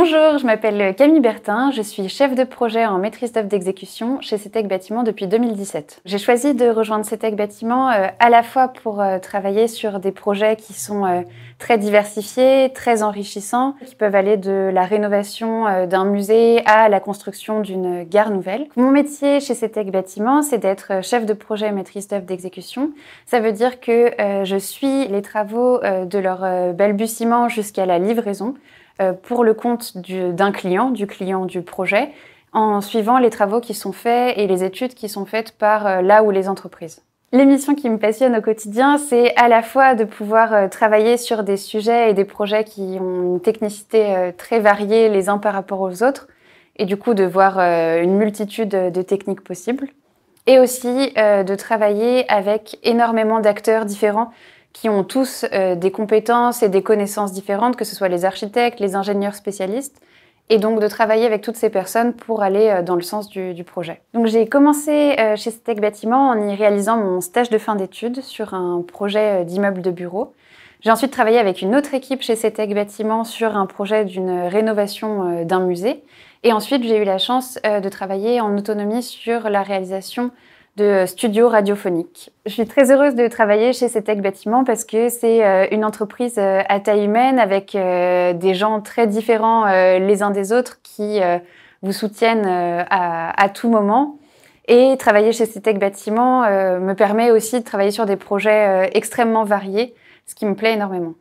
Bonjour, je m'appelle Camille Bertin, je suis chef de projet en maîtrise d'œuvre d'exécution chez CETEC Bâtiment depuis 2017. J'ai choisi de rejoindre CETEC Bâtiment euh, à la fois pour euh, travailler sur des projets qui sont euh, très diversifiés, très enrichissants, qui peuvent aller de la rénovation d'un musée à la construction d'une gare nouvelle. Mon métier chez CETEC Bâtiment, c'est d'être chef de projet maîtrise d'œuvre d'exécution. Ça veut dire que je suis les travaux de leur balbutiement jusqu'à la livraison euh, pour le compte d'un client, du client du projet, en suivant les travaux qui sont faits et les études qui sont faites par euh, là ou les entreprises. L'émission qui me passionne au quotidien, c'est à la fois de pouvoir euh, travailler sur des sujets et des projets qui ont une technicité très variée les uns par rapport aux autres, et du coup de voir une multitude de techniques possibles, et aussi de travailler avec énormément d'acteurs différents qui ont tous euh, des compétences et des connaissances différentes, que ce soit les architectes, les ingénieurs spécialistes, et donc de travailler avec toutes ces personnes pour aller euh, dans le sens du, projet. Donc j'ai commencé euh, chez Stec Bâtiment en y réalisant mon stage de fin d'études sur un projet d'immeuble de bureau. J'ai ensuite travaillé avec une autre équipe chez CETEC Bâtiment sur un projet d'une rénovation d'un musée. Et ensuite, j'ai eu la chance de travailler en autonomie sur la réalisation de studio radiophonique. Je suis très heureuse de travailler chez CETEC Bâtiment parce que c'est euh, une entreprise euh, à taille humaine avec euh, des gens très différents les uns des autres qui vous soutiennent à, tout moment. Et travailler chez CETEC Bâtiment me permet aussi de travailler sur des projets extrêmement variés, ce qui me plaît énormément.